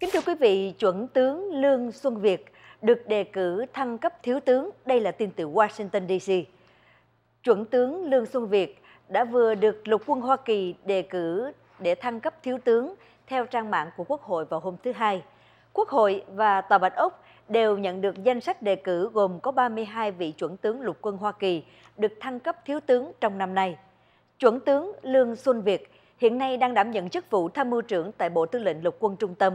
Kính thưa quý vị, chuẩn tướng Lương Xuân Việt được đề cử thăng cấp thiếu tướng. Đây là tin từ Washington DC. Chuẩn tướng Lương Xuân Việt đã vừa được lục quân Hoa Kỳ đề cử để thăng cấp thiếu tướng theo trang mạng của Quốc hội vào hôm thứ Hai. Quốc hội và Tòa Bạch Ốc đều nhận được danh sách đề cử gồm có 32 vị chuẩn tướng lục quân Hoa Kỳ được thăng cấp thiếu tướng trong năm nay. Chuẩn tướng Lương Xuân Việt hiện nay đang đảm nhận chức vụ tham mưu trưởng tại Bộ Tư lệnh Lục quân Trung tâm,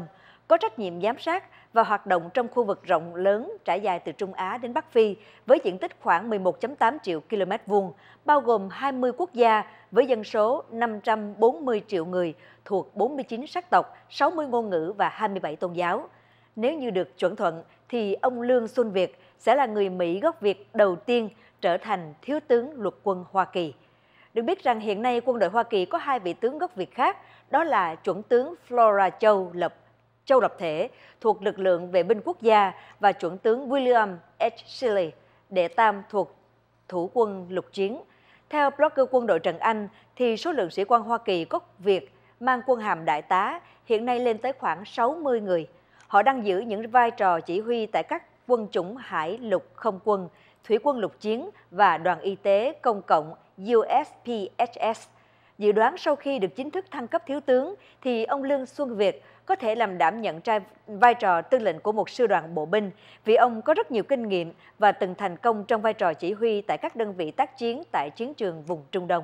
có trách nhiệm giám sát và hoạt động trong khu vực rộng lớn trải dài từ Trung Á đến Bắc Phi với diện tích khoảng 11.8 triệu km vuông, bao gồm 20 quốc gia với dân số 540 triệu người thuộc 49 sắc tộc, 60 ngôn ngữ và 27 tôn giáo. Nếu như được chuẩn thuận thì ông Lương Xuân Việt sẽ là người Mỹ gốc Việt đầu tiên trở thành thiếu tướng lục quân Hoa Kỳ. Được biết rằng hiện nay quân đội Hoa Kỳ có hai vị tướng gốc Việt khác, đó là chuẩn tướng Flora Châu Lập Châu Lập Thể thuộc lực lượng vệ binh quốc gia và chuẩn tướng William H. Shelley, đệ tam thuộc thủ quân lục chiến. Theo blogger quân đội Trần Anh, thì số lượng sĩ quan Hoa Kỳ có Việt mang quân hàm đại tá hiện nay lên tới khoảng 60 người. Họ đang giữ những vai trò chỉ huy tại các quân chủng hải lục không quân, thủy quân lục chiến và đoàn y tế công cộng USPHS. Dự đoán sau khi được chính thức thăng cấp thiếu tướng thì ông Lương Xuân Việt có thể làm đảm nhận trai vai trò tư lệnh của một sư đoàn bộ binh vì ông có rất nhiều kinh nghiệm và từng thành công trong vai trò chỉ huy tại các đơn vị tác chiến tại chiến trường vùng Trung Đông.